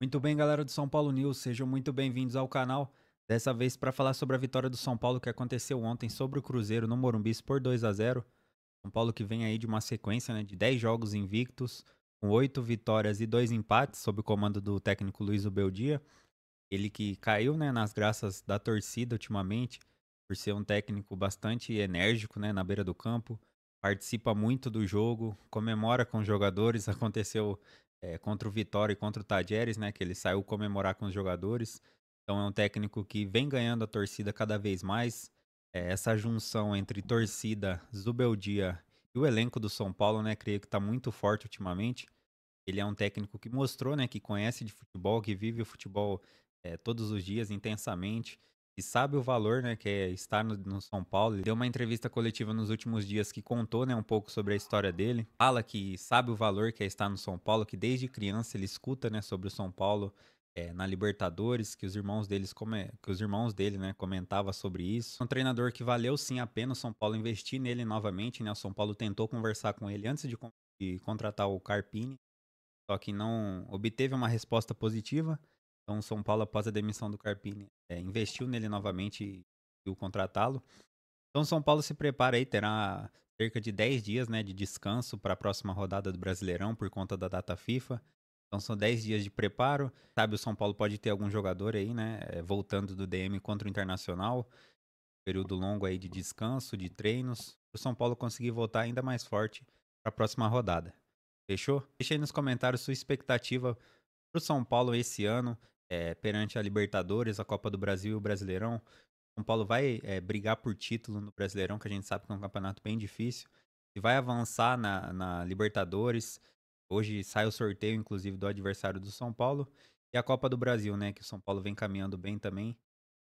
Muito bem, galera do São Paulo News, sejam muito bem-vindos ao canal. Dessa vez para falar sobre a vitória do São Paulo que aconteceu ontem sobre o Cruzeiro no Morumbi por 2 a 0. São Paulo que vem aí de uma sequência né, de 10 jogos invictos, com 8 vitórias e 2 empates sob o comando do técnico Luiz Ubeldia. Ele que caiu né, nas graças da torcida ultimamente, por ser um técnico bastante enérgico né, na beira do campo, participa muito do jogo, comemora com os jogadores. Aconteceu é, contra o Vitória e contra o Tajeres, né? Que ele saiu comemorar com os jogadores. Então é um técnico que vem ganhando a torcida cada vez mais. É, essa junção entre torcida, Zubeldia e o elenco do São Paulo, né? Creio que está muito forte ultimamente. Ele é um técnico que mostrou, né? Que conhece de futebol, que vive o futebol é, todos os dias intensamente e sabe o valor, né, que é estar no, no, São Paulo. Ele deu uma entrevista coletiva nos últimos dias que contou, né, um pouco sobre a história dele. Fala que sabe o valor que é estar no São Paulo, que desde criança ele escuta, né, sobre o São Paulo é, na Libertadores, que os irmãos deles come... que os irmãos dele, né, comentava sobre isso. Um treinador que valeu sim a pena o São Paulo investir nele novamente, né? O São Paulo tentou conversar com ele antes de, de contratar o Carpini, só que não obteve uma resposta positiva. Então, São Paulo, após a demissão do Carpini, é, investiu nele novamente e conseguiu contratá-lo. Então, São Paulo se prepara aí, terá cerca de 10 dias né, de descanso para a próxima rodada do Brasileirão por conta da data FIFA. Então são 10 dias de preparo. Sabe, o São Paulo pode ter algum jogador aí, né? É, voltando do DM contra o Internacional. Período longo aí de descanso, de treinos. O São Paulo conseguir voltar ainda mais forte para a próxima rodada. Fechou? Deixe aí nos comentários sua expectativa para o São Paulo esse ano é, perante a Libertadores, a Copa do Brasil e o Brasileirão. São Paulo vai é, brigar por título no Brasileirão, que a gente sabe que é um campeonato bem difícil, e vai avançar na, na Libertadores. Hoje sai o sorteio, inclusive, do adversário do São Paulo. E a Copa do Brasil, né? Que o São Paulo vem caminhando bem também,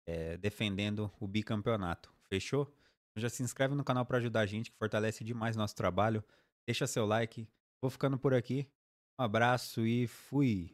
é, defendendo o bicampeonato. Fechou? Então já se inscreve no canal para ajudar a gente, que fortalece demais nosso trabalho. Deixa seu like. Vou ficando por aqui. Um abraço e fui!